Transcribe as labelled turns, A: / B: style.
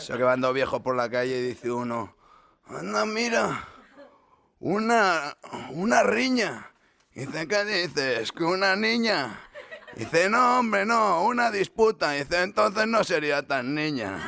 A: Se que ando viejo por la calle y dice uno, anda, mira, una, una riña. Y dice, ¿qué dices? Que una niña. dice, no, hombre, no, una disputa. dice, entonces no sería tan niña.